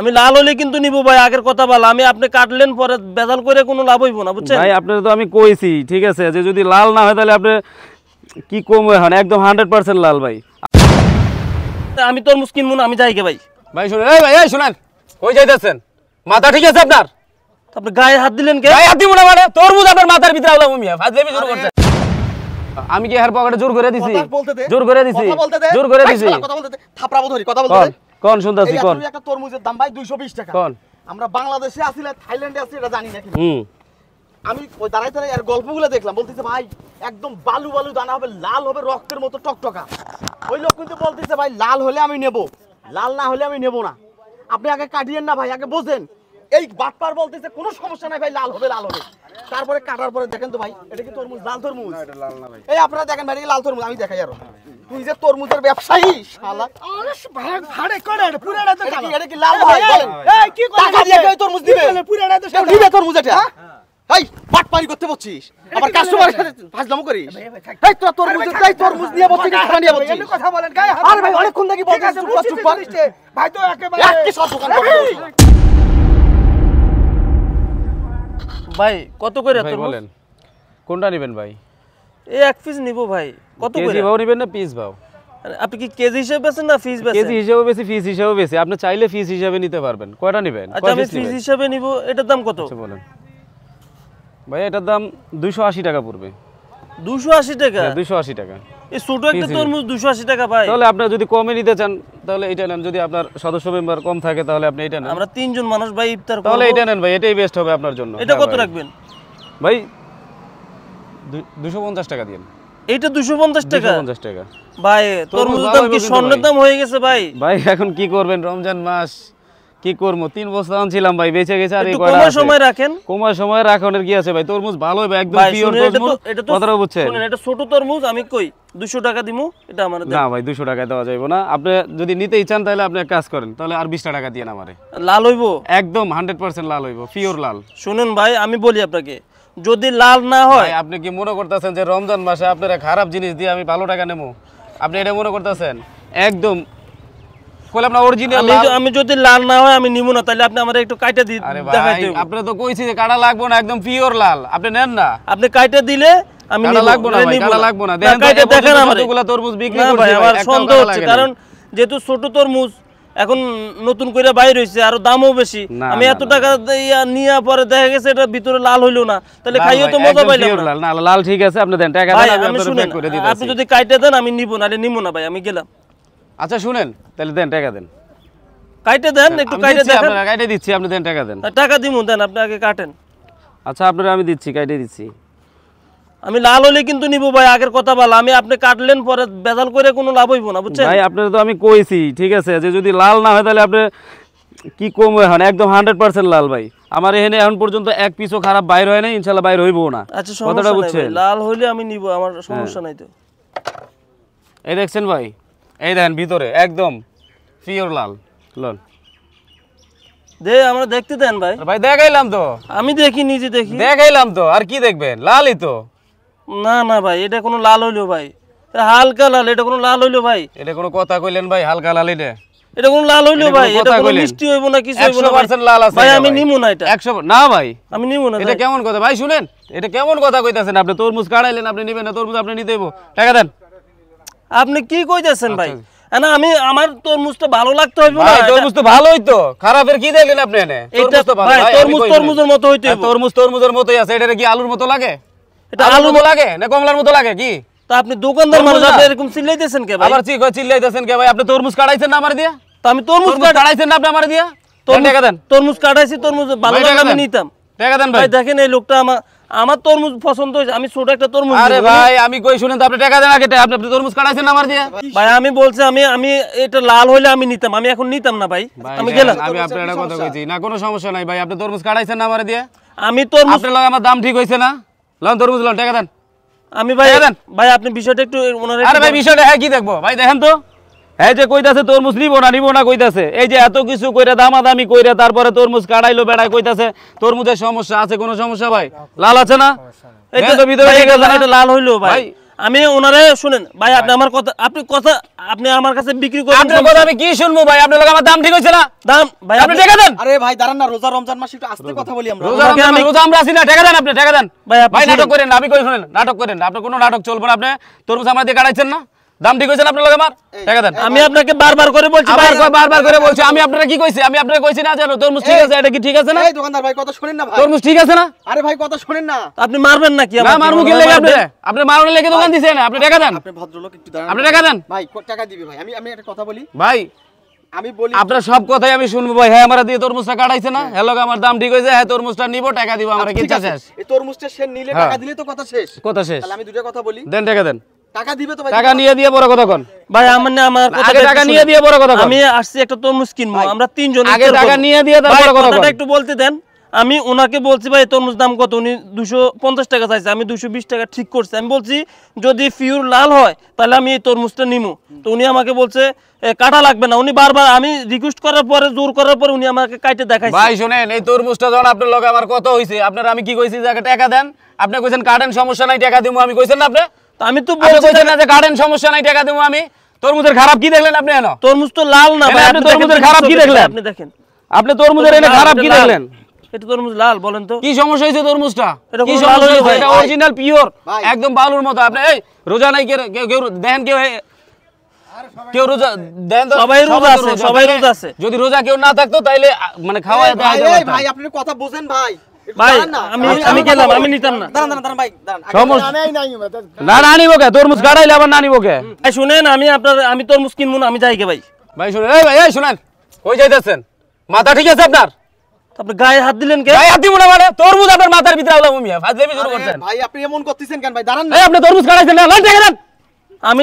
আমি লাল হলে কিন্তু নিবো ভাই আগের কথা বলা আমি আপনি কাটলেন পরে বেজাল করে কোনো লাভ হইব না বুঝছেন ভাই আপনার তো আমি কইছি ঠিক আছে যে যদি লাল না হয় তাহলে আপনি কি কম হয় না একদম 100% লাল ভাই আমি তোর মুসকিন মন আমি যাই গে ভাই ভাই শুনেন এই ভাই এই শুনেন কই যাইতেছেন মাথা ঠিক আছে আপনার আপনি গায়ে হাত দিলেন কে গায়ে হাত দিব না মানে তোর বুঝ আপনার মাথার ভিতরে আলাম মিয়া ফাজলামি জোর করছে আমি কি হার পকেটে জোর করে দিছি জোর করে দিছি জোর করে দিছি কথা বলতে দে থাপড়াবো ধরি কথা বলতে দে কোন শুনতাছি কোন একটা তরমুজের দাম ভাই 220 টাকা কোন আমরা বাংলাদেশে আছি না থাইল্যান্ডে আছি এটা জানি না হুম আমি ওই দাঁড়াই দাঁড়াই আর গল্পগুলো দেখলাম বলতেছে ভাই একদম বালু বালু দানা হবে লাল হবে রক্তের মতো টকটকা ওই লোক কিন্তু বলতেছে ভাই লাল হলে আমি নেব লাল না হলে আমি নেব না আপনি আগে কাটিয়েন না ভাই আগে বোঝেন এই বাটপার বলতেছে কোনো সমস্যা নাই ভাই লাল হবে লাল হবে তারপরে কাটার পরে দেখেন তো ভাই এটা কি তরমুজ লাল তরমুজ এই আপনারা দেখেন ভাই লাল তরমুজ আমি দেখাই আরো তুই যে তরমুজের ব্যবসায়ী শালা আরে ভাগ ভাড়ে করে পুরাটা তো এটা কি লাল ভাই বলেন এই কি করে টাকা দিয়ে কই তরমুজ দিবে পুরাটা তো সব দিবে তরমুজ এটা হ্যাঁ। এই পাট বাটপারি করতে বলছিস আবার কাস্টমারের সাথে ফাজলামো করিস এই তোর তরমুজ তাই তরমুজ নিয়ে বলছিস খানা নিয়ে বলছিস কথা বলেন গায় আরে ভাই অনেকক্ষণ দেখি বলছিস চুপ চুপ ভাই তো একেবারে এক কি সব দোকান করে ভাই কত করে ভাই বলেন কোনটা নেবেন ভাই এই এক পিস নিব ভাই কত করে কেজি ভাও নেবেন না পিস ভাও আপনি কি কেজি হিসাবে বেচেন না পিস বেচেন কেজি হিসাবে বেশি পিস হিসাবে বেশি আপনি চাইলে পিস হিসাবে নিতে পারবেন কয়টা নেবেন আচ্ছা আমি পিস হিসাবে নিব এটার দাম কত আচ্ছা বলেন ভাই এটার দাম 280 টাকা পড়বে 280 টাকা 280 হ্যাঁ, টাকা এটাই বেস্ট হবে আপনার জন্য এটা হ্যাঁ রাখবেন ভাই টাকা টাকা টাকা ভাই দাম হয়ে গেছে ভাই ভাই এখন কি করবেন রমজান মাস কি করবো তিন বস্তা আনছিলাম ভাই বেঁচে গেছে আর সময় রাখেন কমার সময় রাখনের কি আছে ভাই তরমুজ ভালো একদম তরমুজ কথাটা ছোট তরমুজ আমি কই দুশো টাকা দিবো এটা না ভাই টাকা দেওয়া না আপনি যদি নিতে চান তাহলে আপনি এক কাজ করেন তাহলে আর বিশ টাকা দিয়ে আমারে লাল হইবো একদম 100% লাল হইবো পিওর লাল শুনুন ভাই আমি বলি আপনাকে যদি লাল না হয় আপনি কি মনে করতেছেন যে রমজান মাসে আপনারা খারাপ জিনিস দিয়ে আমি ভালো টাকা নেবো আপনি এটা মনে করতেছেন একদম কারণ যেহেতু ছোট তরমুজ এখন নতুন করে বাইর হয়েছে আরো দামও বেশি আমি এত টাকা নিয়ে পরে দেখা গেছে এটা ভিতরে লাল হইলো না তাহলে খাইও তো মজা পাইলাম লাল ঠিক আছে আপনি যদি কাইটে দেন আমি নিবো না নিবো না ভাই আমি গেলাম আচ্ছা শুনেন তাহলে দেন টাকা দেন কাইটে দেন হ্যাঁ, একটু কাইটে দেন আপনারা কাইটে দিচ্ছি আপনি দেন টাকা দেন হ্যাঁ, টাকা দিমু দেন আপনি আগে কাটেন আচ্ছা আপনারে আমি দিচ্ছি কাইটে দিচ্ছি আমি লাল হলে কিন্তু নিব ভাই আগের কথা বলা আমি আপনি কাটলেন পরে বেজাল করে কোনো লাভ হইব না বুঝছেন ভাই আপনার তো আমি কইছি ঠিক আছে যে যদি লাল না হয় তাহলে আপনি কি কম এখন একদম হান্ড্রেড পার্সেন্ট লাল ভাই আমার এখানে এখন পর্যন্ত এক পিসও খারাপ বাইর হয় না ইনশাল্লাহ বাইর হইবো না আচ্ছা কথাটা বুঝছেন লাল হইলে আমি নিব আমার সমস্যা হ্যাঁ। নাই তো এই দেখছেন ভাই এই দেখেন ভিতরে একদম পিওর লাল লাল দে আমরা দেখতে দেন ভাই ভাই দেখাইলাম তো আমি দেখি নিজে দেখি দেখাইলাম তো আর কি দেখবেন লালই তো না না ভাই এটা কোনো লাল হইলো ভাই হালকা লাল এটা কোনো লাল হইলো ভাই এটা কোনো কথা কইলেন ভাই হালকা লাল এটা এটা কোনো লাল হইলো ভাই এটা কোনো মিষ্টি হইবো না কিছু হইবো না 100% লাল আছে ভাই আমি নিমু না এটা 100 না ভাই আমি নিমু না এটা কেমন কথা ভাই শুনেন এটা কেমন কথা কইতাছেন আপনি তরমুজ কাড়াইলেন আপনি নিবেন না তরমুজ আপনি নিতেইবো টাকা দেন আপনি কি কইতেছেন ভাই আচ্ছা। আমি আমার তরমুজ তো ভালো লাগতে হবে তরমুজ তো ভালোই তো খারাপের কি দেখলেন আপনি এনে এটা ভাই তরমুজ তরমুজের মতো হইতে হ্যাঁ, তরমুজ তরমুজের মতোই আছে এটা কি আলুর মতো লাগে এটা আলুর মতো লাগে না কমলার মতো লাগে কি তা আপনি দোকানদার মানুষ আপনি এরকম চিল্লাইতেছেন কে ভাই আবার ঠিক চিল্লাইতেছেন কে ভাই আপনি তরমুজ কাটাইছেন না আমার দিয়া তো আমি তরমুজ কাটাইছেন না আপনি আমার দিয়া তরমুজ কাটাইছি তরমুজ ভালো লাগে আমি নিতাম দেখা দেন ভাই দেখেন এই লোকটা আমার আমার তরমুজ পছন্দ হয়েছে আমি ছোট একটা তরমুজ আরে ভাই আমি কই শুনেন তো আপনি টাকা দেন আগে আপনি আপনি তরমুজ কাটাইছেন আমার দিয়ে ভাই আমি বলছি আমি আমি এটা লাল হইলে আমি নিতাম আমি এখন নিতাম না ভাই আমি গেলাম আমি আপনার একটা কথা কইছি না কোনো সমস্যা নাই ভাই আপনি তরমুজ কাটাইছেন না আমার দিয়ে আমি তরমুজ আপনি লাগে আমার দাম ঠিক হইছে না লন তরমুজ লন টাকা দেন আমি ভাই ভাই আপনি বিষয়টা একটু ওনারে আরে ভাই বিষয়টা হ্যাঁ কি দেখবো ভাই দেখেন তো এই যে কইতাছে তরমুজ নিব না নিব না কইতাছে এই যে এত কিছু কইরা দামাদামি কইরা তারপরে তরমুজ কাড়াইলো বেড়াই কইতাছে তরমুজের সমস্যা আছে কোনো সমস্যা ভাই লাল আছে না এটা তো হ্যাঁ? ভিতরে এটা লাল হইলো ভাই আমি ওনারে শুনেন ভাই আপনি আমার কথা আপনি কথা আপনি আমার কাছে বিক্রি করেন আপনার কথা আমি কি শুনবো ভাই আপনি লোক আমার দাম ঠিক হইছে না দাম ভাই আপনি টাকা দেন আরে ভাই দাঁড়ান না রোজা রমজান মাসে একটু আস্তে কথা বলি আমরা রোজা আমি রোজা আমরা আছি না টাকা দেন আপনি টাকা দেন ভাই নাটক করেন আমি কই শুনেন নাটক করেন আপনি কোনো নাটক চলবে না আপনি তরমুজ আমরা দিয়ে কাটাইছেন না দাম ঠিক হয়েছে আপনার আমার টাকা দেন আমি আপনাকে বারবার করে বলছি বারবার করে বলছি আমি আপনারা কি কইছি আমি আপনারা কইছি না জানো তরমুজ ঠিক আছে এটা কি ঠিক আছে না এই দোকানদার ভাই কথা শুনেন না ভাই তরমুজ ঠিক আছে না আরে ভাই কথা শুনেন না আপনি মারবেন না নাকি না মারমু কি লাগে আপনি আপনি মারুন লাগে দোকান দিছেন আপনি টাকা দেন আপনি ভদ্রলোক একটু দাঁড়ান আপনি টাকা দেন ভাই টাকা দিবে ভাই আমি আমি একটা কথা বলি ভাই আমি বলি আপনার সব কথাই আমি শুনবো ভাই হ্যাঁ আমরা দিয়ে তরমুজটা কাটাইছে না হ্যালো হ্যাঁ, আমার দাম ঠিক হয়েছে হ্যাঁ তরমুজটা নিব টাকা দিব আমরা আচ্ছা, কি শেষ এই তরমুজটা সে নিলে হ্যাঁ। টাকা দিলে তো কথা শেষ কথা শেষ তাহলে আমি দুটো কথা বলি দেন টাকা দেন আমি আসছি ওনাকে বলছি ভাই তরমুজ দাম কত উনি দুশো পঞ্চাশ টাকা চাইছে আমি দুশো বিশ টাকা ঠিক করছি আমি বলছি যদি ফিউর লাল হয় তাহলে আমি এই তরমুজটা নিমু তো উনি আমাকে বলছে কাটা লাগবে না উনি বারবার আমি রিকোয়েস্ট করার পরে জোর করার পরে উনি আমাকে কাটে দেখাইছে ভাই শুনেন এই তরমুজটা যখন আপনার লগে আমার কত হয়েছে আপনার আমি কি কইছি যে টাকা দেন আপনি কইছেন কাটেন সমস্যা নাই টাকা দিমু আমি কইছেন না আপনি আমি তো বলছি না যে গার্ডেন সমস্যা নাই টাকা দেবো আমি তরমুজের খারাপ কি দেখলেন আপনি তরমুজ তো লাল না ভাই আপনি তরমুজের খারাপ কি দেখলেন আপনি দেখেন আপনি তরমুজের এনে খারাপ কি দেখলেন এটা তরমুজ লাল বলেন তো কি সমস্যা হইছে তরমুজটা কি সমস্যা হইছে এটা অরিজিনাল পিওর একদম বালুর মতো আপনি এই রোজা নাই কেউ কেউ কেউ রোজা দেন সবাই রোজা আছে সবাই রোজা আছে যদি রোজা কেউ না থাকতো তাইলে মানে খাওয়া দাওয়া ভাই আপনি কথা বুঝেন ভাই ভাই আমি আচ্ছা, আমি গায়ে হাত দিলেন মানে, তরমুজ আপনার মাথার ভিতরে আপনি তরমুজ গাড়াইছেন না আমি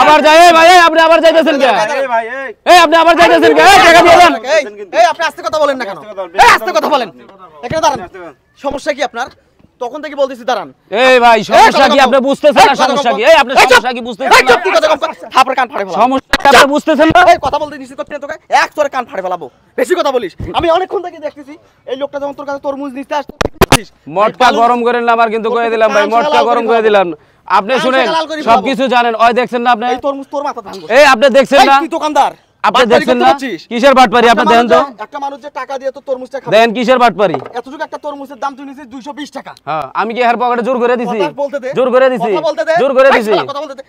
আবার যাই ভাই আপনি আবার যাইতেছেন কে এই আপনি আবার যাইতেছেন কে টাকা দিয়ে দেন এই আপনি আস্তে কথা বলেন না কেন এই আস্তে কথা বলেন এখানে দাঁড়ান সমস্যা কি আপনার তখন থেকে বলতেছি দাঁড়ান এই ভাই সমস্যা কি আপনি বুঝতেছেন না সমস্যা কি এই আপনি সমস্যা কি বুঝতেছেন না সত্যি কথা কম থাপর কান ফাড়ে ফেলা সমস্যা আপনি বুঝতেছেন না এই কথা বলতে নিশ্চিত করতে তোকে এক তোরে কান ফাড়ে ফেলাবো বেশি কথা বলিস আমি অনেকক্ষণ থেকে দেখতেছি এই লোকটা যখন তোর কাছে তরমুজ নিতে আসছে মটকা গরম করেন না আমার কিন্তু কয়ে দিলাম ভাই মটকা গরম করে দিলাম আপনি শুনেন সবকিছু জানেন ওই দেখছেন না আপনি মাথা এই আপনি দেখছেন না দোকানদার আপনি দেখছেন না কিসের আপনি তো একটা মানুষ যে টাকা দিয়ে তো খাবে কিসের এতটুকু একটা তরমুজের দাম তুই নিছিস 220 টাকা হ্যাঁ আমি কি এর পকেটে জোর করে দিছি জোর করে দিছি জোর করে দিছি কথা বলতে দে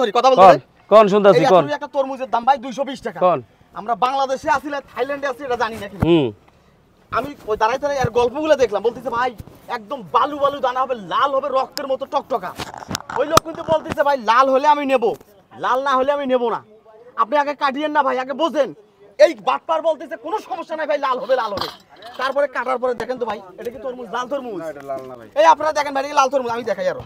ধরি কথা বলতে দে কোন শুনতাছি কোন একটা তরমুজের দাম ভাই 220 টাকা কোন আমরা বাংলাদেশে আসিলে থাইল্যান্ডে আসি এটা জানি না হুম আমি ওই দাঁড়াই দাঁড়াই আর গল্পগুলো দেখলাম বলতেছে ভাই একদম বালু বালু দানা হবে লাল হবে রক্তের মতো টকটকা ওই লোক কিন্তু বলতেছে ভাই লাল হলে আমি নেব লাল না হলে আমি নেব না আপনি আগে কাটিয়েন না ভাই আগে বোঝেন এই বাটপার বলতেছে কোনো সমস্যা নাই ভাই লাল হবে লাল হবে তারপরে কাটার পরে দেখেন তো ভাই এটা কি তরমুজ লাল তরমুজ এই আপনারা দেখেন ভাই লাল তরমুজ আমি দেখাই আর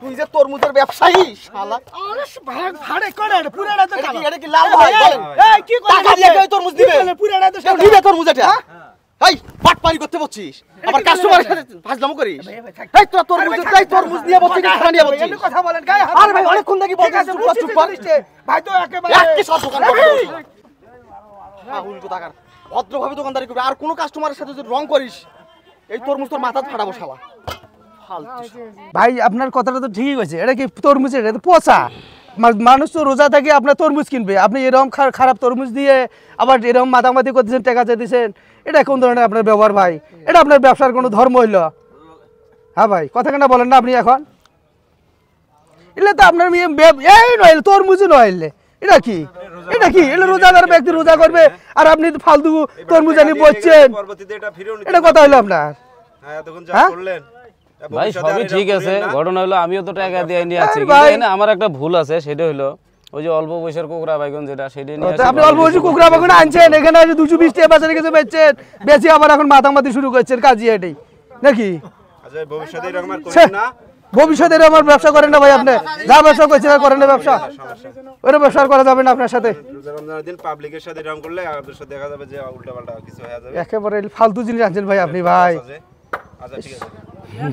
তুই যে তরমুজের ব্যবসায়ী শালা আরে ভাই ভাড়ে করে পুরাটা তো এটা কি লাল ভাই বলেন এই কি করে টাকা দিয়ে তরমুজ দিবে পুরাটা তো দিবে তরমুজ এটা হ্যাঁ? এই করতে কাস্টমারের সাথে ফাজলামো করিস এই তোর তাই খানা নিয়ে কথা বলেন গায় ভাই অনেকক্ষণ দেখি বলছিস চুপ চুপ ভাই তো একেবারে সব দোকান করে তো ভদ্রভাবে দোকানদারি করবি আর কোনো কাস্টমারের সাথে যদি রং করিস এই তরমুজ তোর মাথা ফাটাবো শালা ভাই আপনার কথাটা তো ঠিকই কইছে এটা কি তরমুজ এটা পচা মানুষ তো রোজা থাকে আপনার তরমুজ কিনবে আপনি এরকম খারাপ তরমুজ দিয়ে আবার এরকম মাতামাতি করতেছেন টাকা চাইতেছেন এটা কোন ধরনের আপনার ব্যবহার ভাই এটা আপনার ব্যবসার কোনো ধর্ম হইল হ্যাঁ ভাই কথা কেনা বলেন না আপনি এখন এটা তো আপনার এই নয় তরমুজই নয় এটা কি এটা কি এটা রোজাদার ব্যক্তি রোজা করবে আর আপনি ফালতু তরমুজ আনি বলছেন এটা কথা হইলো আপনার হ্যাঁ ভাই সবই ঠিক আছে ঘটনা হলো আমিও তো টাকা আচ্ছা। দিয়ে নিয়ে আছি না আমার একটা ভুল আছে সেটা হলো ওই যে অল্প বয়সের কুকুরা বাইগুন যেটা সেটা নিয়ে আপনি অল্প বয়সের কুকুরা বাইগুন আনছেন এখানে আছে দুশো টাকা বাজারে গেছে বেচছেন বেশি আবার এখন মাথামাতি শুরু করছেন কাজী এটাই নাকি আচ্ছা, ভবিষ্যতে এরকম আর করবেন না ভবিষ্যতে আমার ব্যবসা করেন না ভাই আপনি যা ব্যবসা করছেন করেন না ব্যবসা ওরে ব্যবসা করা যাবে না আপনার সাথে পাবলিকের সাথে এরকম করলে আপনার সাথে দেখা যাবে যে উল্টাপাল্টা কিছু হয়ে যাবে একেবারে ফালতু জিনিস আনছেন ভাই আপনি ভাই আচ্ছা ঠিক আছে